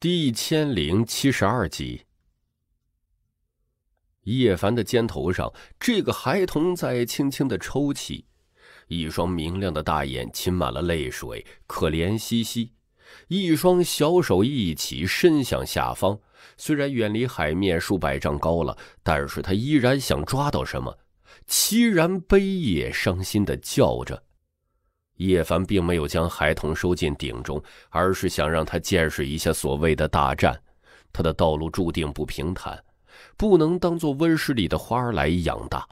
第一千零七十二集，叶凡的肩头上，这个孩童在轻轻的抽泣，一双明亮的大眼噙满了泪水，可怜兮兮，一双小手一起伸向下方。虽然远离海面数百丈高了，但是他依然想抓到什么，凄然悲也伤心的叫着。叶凡并没有将孩童收进鼎中，而是想让他见识一下所谓的大战。他的道路注定不平坦，不能当做温室里的花儿来养大。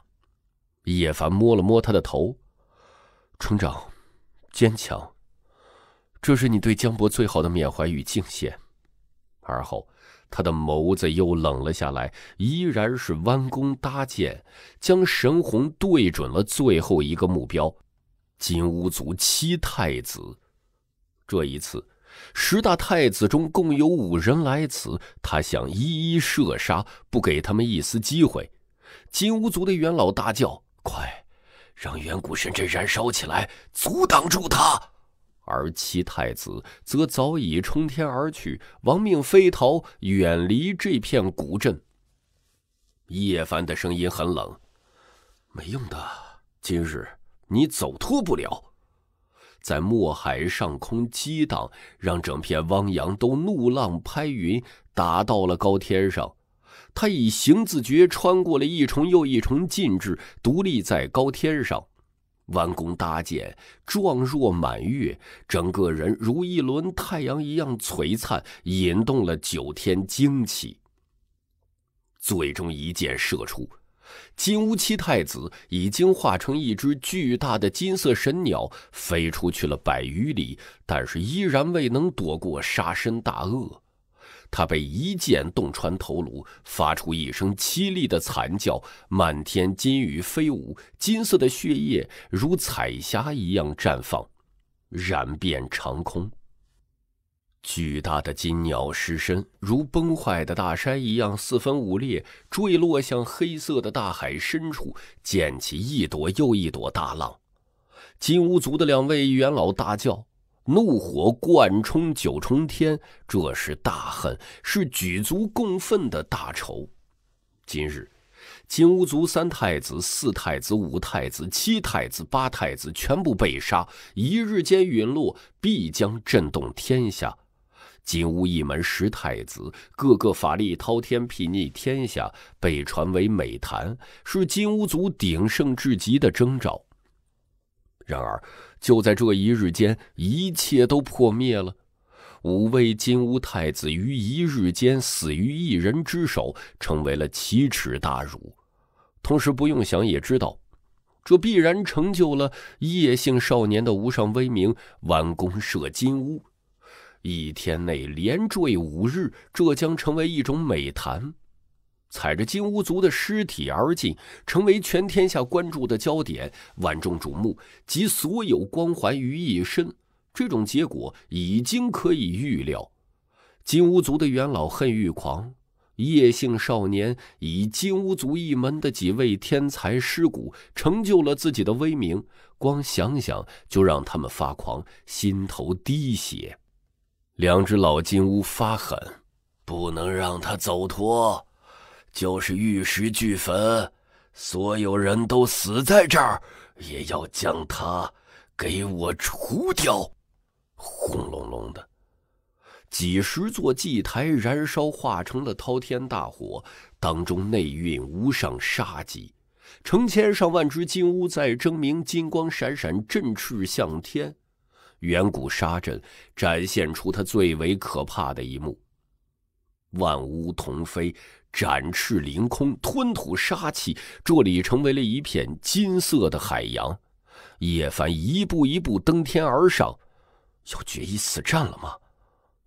叶凡摸了摸他的头，成长，坚强，这是你对江伯最好的缅怀与敬献。而后，他的眸子又冷了下来，依然是弯弓搭箭，将神虹对准了最后一个目标。金乌族七太子，这一次，十大太子中共有五人来此，他想一一射杀，不给他们一丝机会。金乌族的元老大叫：“快，让远古神阵燃烧起来，阻挡住他！”而七太子则早已冲天而去，亡命飞逃，远离这片古镇。叶凡的声音很冷：“没用的，今日。”你走脱不了，在墨海上空激荡，让整片汪洋都怒浪拍云，打到了高天上。他以形字诀穿过了一重又一重禁制，独立在高天上，弯弓搭箭，状若满月，整个人如一轮太阳一样璀璨，引动了九天精气。最终一箭射出。金乌七太子已经化成一只巨大的金色神鸟，飞出去了百余里，但是依然未能躲过杀身大厄。他被一剑洞穿头颅，发出一声凄厉的惨叫，漫天金雨飞舞，金色的血液如彩霞一样绽放，染遍长空。巨大的金鸟尸身如崩坏的大山一样四分五裂坠落向黑色的大海深处，溅起一朵又一朵大浪。金乌族的两位元老大叫，怒火贯冲九重天。这是大恨，是举族共愤的大仇。今日，金乌族三太子、四太子、五太子、七太子、八太子全部被杀，一日间陨落，必将震动天下。金乌一门十太子，个个法力滔天，睥睨天下，被传为美谈，是金乌族鼎盛至极的征兆。然而，就在这一日间，一切都破灭了。五位金乌太子于一日间死于一人之手，成为了奇耻大辱。同时，不用想也知道，这必然成就了叶姓少年的无上威名——挽弓射金乌。一天内连坠五日，这将成为一种美谈。踩着金乌族的尸体而进，成为全天下关注的焦点，万众瞩目，集所有光环于一身。这种结果已经可以预料。金乌族的元老恨欲狂，叶姓少年以金乌族一门的几位天才尸骨，成就了自己的威名。光想想就让他们发狂，心头滴血。两只老金乌发狠，不能让他走脱，就是玉石俱焚，所有人都死在这儿，也要将他给我除掉。轰隆隆的，几十座祭台燃烧化成了滔天大火，当中内蕴无上杀机，成千上万只金乌在争鸣，金光闪闪，振翅向天。远古沙阵展现出它最为可怕的一幕，万乌同飞，展翅凌空，吞吐杀气，这里成为了一片金色的海洋。叶凡一步一步登天而上，要决一死战了吗？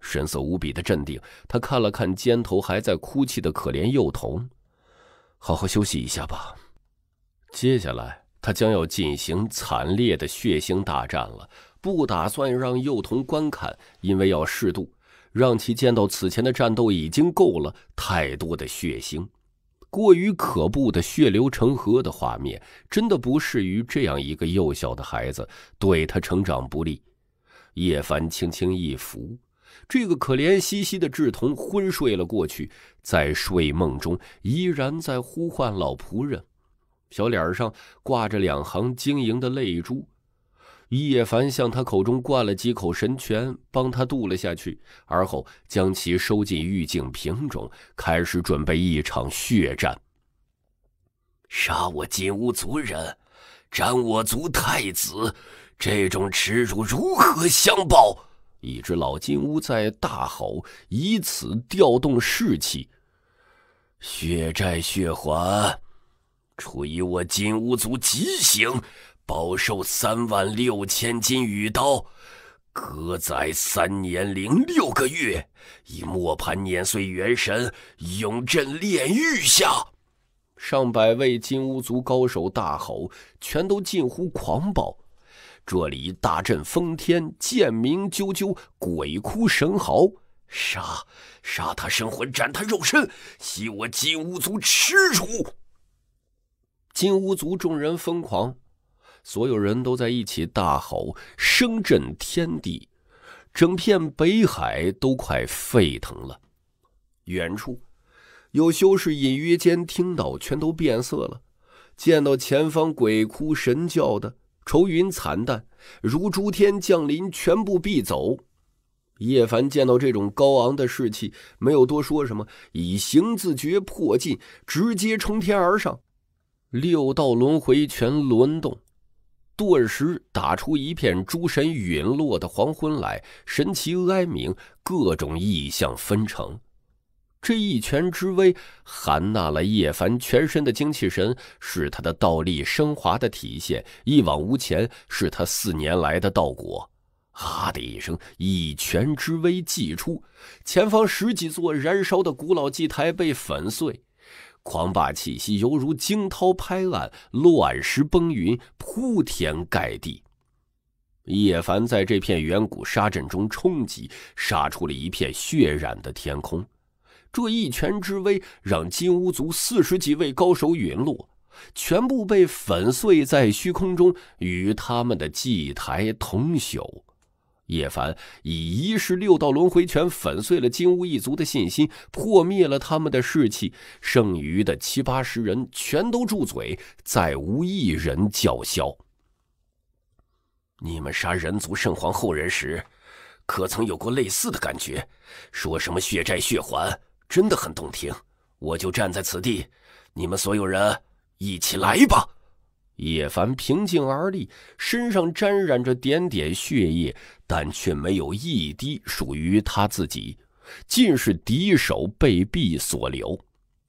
神色无比的镇定，他看了看肩头还在哭泣的可怜幼童，好好休息一下吧。接下来。他将要进行惨烈的血腥大战了，不打算让幼童观看，因为要适度，让其见到此前的战斗已经够了，太多的血腥，过于可怖的血流成河的画面，真的不适于这样一个幼小的孩子，对他成长不利。叶凡轻轻一扶，这个可怜兮兮的稚童昏睡了过去，在睡梦中依然在呼唤老仆人。小脸上挂着两行晶莹的泪珠，叶凡向他口中灌了几口神泉，帮他渡了下去，而后将其收进玉净瓶中，开始准备一场血战。杀我金乌族人，斩我族太子，这种耻辱如何相报？一只老金乌在大吼，以此调动士气。血债血还。处以我金乌族极刑，饱受三万六千斤雨刀，搁宰三年零六个月，以磨盘碾碎元神，永镇炼狱下。上百位金乌族高手大吼，全都近乎狂暴。这里大阵封天，剑鸣啾啾，鬼哭神嚎，杀杀他神魂，斩他肉身，洗我金乌族耻辱。金乌族众人疯狂，所有人都在一起大吼，声震天地，整片北海都快沸腾了。远处有修士隐约间听到，全都变色了。见到前方鬼哭神叫的愁云惨淡，如诸天降临，全部必走。叶凡见到这种高昂的士气，没有多说什么，以形字诀破禁，直接冲天而上。六道轮回拳轮动，顿时打出一片诸神陨落的黄昏来，神奇哀鸣，各种异象纷呈。这一拳之威，含纳了叶凡全身的精气神，是他的道力升华的体现，一往无前，是他四年来的道果。啊的一声，一拳之威祭出，前方十几座燃烧的古老祭台被粉碎。狂霸气息犹如惊涛拍岸，乱石崩云，铺天盖地。叶凡在这片远古沙阵中冲击，杀出了一片血染的天空。这一拳之威，让金乌族四十几位高手陨落，全部被粉碎在虚空中，与他们的祭台同朽。叶凡以一式六道轮回拳粉碎了金乌一族的信心，破灭了他们的士气。剩余的七八十人全都住嘴，再无一人叫嚣。你们杀人族圣皇后人时，可曾有过类似的感觉？说什么血债血还，真的很动听。我就站在此地，你们所有人一起来吧。叶凡平静而立，身上沾染着点点血液，但却没有一滴属于他自己，尽是敌手被毙所留。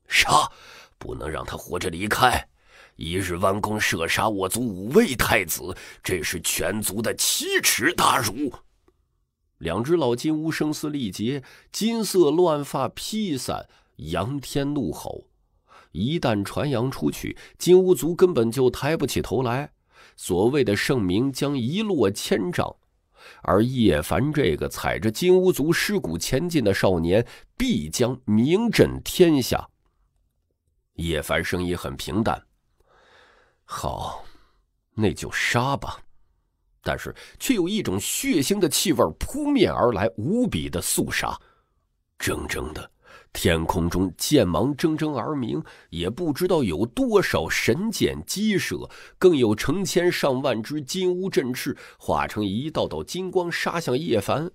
杀！不能让他活着离开！一日弯弓射杀我族五位太子，这是全族的奇耻大辱！两只老金乌声嘶力竭，金色乱发披散，仰天怒吼。一旦传扬出去，金乌族根本就抬不起头来，所谓的盛名将一落千丈，而叶凡这个踩着金乌族尸骨前进的少年，必将名震天下。叶凡声音很平淡：“好，那就杀吧。”但是却有一种血腥的气味扑面而来，无比的肃杀，怔怔的。天空中剑芒铮铮而鸣，也不知道有多少神剑鸡射，更有成千上万只金乌振翅，化成一道道金光杀向叶凡。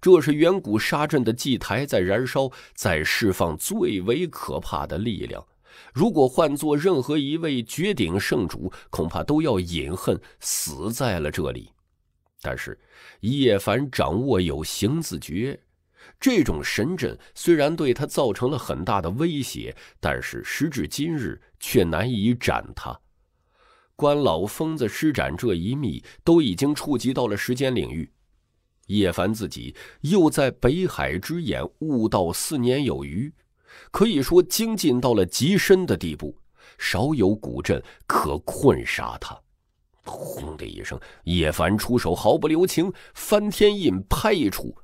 这是远古杀阵的祭台在燃烧，在释放最为可怕的力量。如果换做任何一位绝顶圣主，恐怕都要饮恨死在了这里。但是，叶凡掌握有形自觉，这种神阵虽然对他造成了很大的威胁，但是时至今日却难以斩他。关老疯子施展这一秘，都已经触及到了时间领域。叶凡自己又在北海之眼悟道四年有余，可以说精进到了极深的地步，少有古阵可困杀他。轰的一声，叶凡出手毫不留情，翻天印拍出。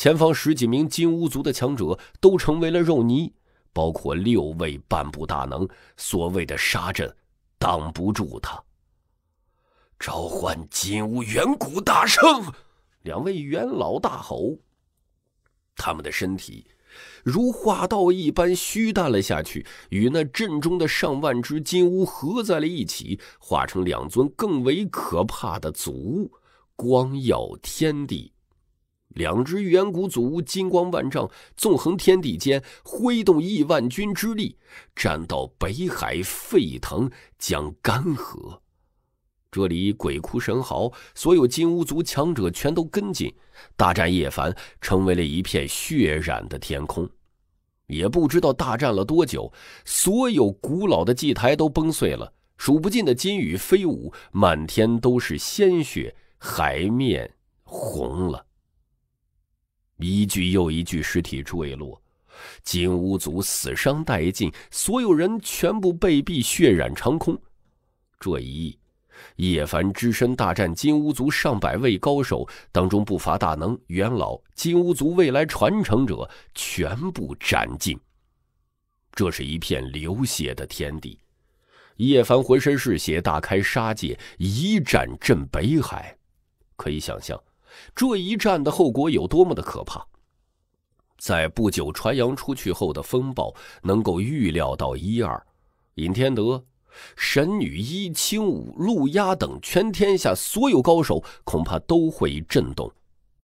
前方十几名金乌族的强者都成为了肉泥，包括六位半步大能。所谓的杀阵挡不住他。召唤金乌远古大圣！两位元老大吼，他们的身体如化道一般虚淡了下去，与那阵中的上万只金乌合在了一起，化成两尊更为可怕的祖物，光耀天地。两只远古祖金光万丈，纵横天地间，挥动亿万军之力，战到北海沸腾将干涸。这里鬼哭神嚎，所有金乌族强者全都跟进，大战叶凡，成为了一片血染的天空。也不知道大战了多久，所有古老的祭台都崩碎了，数不尽的金雨飞舞，满天都是鲜血，海面红了。一具又一具尸体坠落，金乌族死伤殆尽，所有人全部被毙，血染长空。这一役，叶凡只身大战金乌族上百位高手，当中不乏大能元老，金乌族未来传承者全部斩尽。这是一片流血的天地，叶凡浑身是血，大开杀戒，一战震北海。可以想象。这一战的后果有多么的可怕，在不久传扬出去后的风暴，能够预料到一二。尹天德、神女一青武、陆压等全天下所有高手，恐怕都会震动。